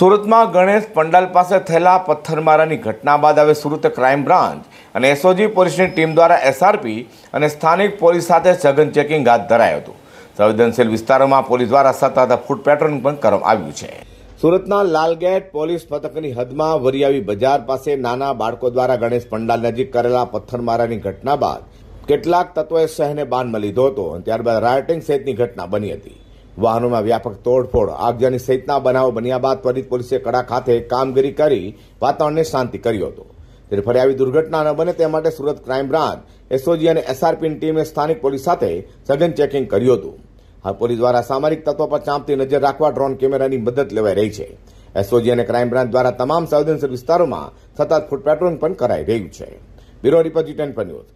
સુરતમાં ગણેશ પંડાલ પાસે થયેલા પથ્થરમારાની ઘટના બાદ હવે સુરત ક્રાઇમ બ્રાન્ચ અને એસઓજી પોલીસની ટીમ દ્વારા એસઆરપી અને સ્થાનિક પોલીસ સાથે સઘન ચેકિંગ હાથ ધરાયું હતું સંવેદનશીલ વિસ્તારોમાં પોલીસ દ્વારા સતત ફૂટ પેટર્ન પણ કરવામાં આવ્યું છે સુરતના લાલગેટ પોલીસ મથકની હદમાં વરિયાવી બજાર પાસે નાના બાળકો દ્વારા ગણેશ પંડાલ નજીક કરેલા પથ્થરમારાની ઘટના બાદ કેટલાક તત્વોએ શહેરને બાનમાં લીધો હતો અને ત્યારબાદ રાયટિંગ સહિતની ઘટના બની હતી વાહનોમાં વ્યાપક તોડફોડ આગજની સહિતના બનાવો બન્યા બાદ ત્વરિત પોલીસે કડા ખાતે કામગીરી કરી વાતાવરણને શાંતિ કર્યો હતો ત્યારે ફરી આવી દુર્ઘટના ન બને તે માટે સુરત ક્રાઇમ બ્રાન્ચ એસઓજી અને એસઆરપીની ટીમે સ્થાનિક પોલીસ સાથે સઘન ચેકિંગ કર્યું હતું હાલ પોલીસ દ્વારા સામરિક તત્વો પર ચાંપતી નજર રાખવા ડ્રોન કેમેરાની મદદ લેવાઈ રહી છે એસઓજી અને ક્રાઇમ બ્રાન્ચ દ્વારા તમામ સંવેદનશીલ વિસ્તારોમાં સતત ફૂટ પેટ્રોલિંગ પણ કરાઈ રહ્યું છે બ્યુરો રિપોર્ટ ટેન પર ન્યૂઝ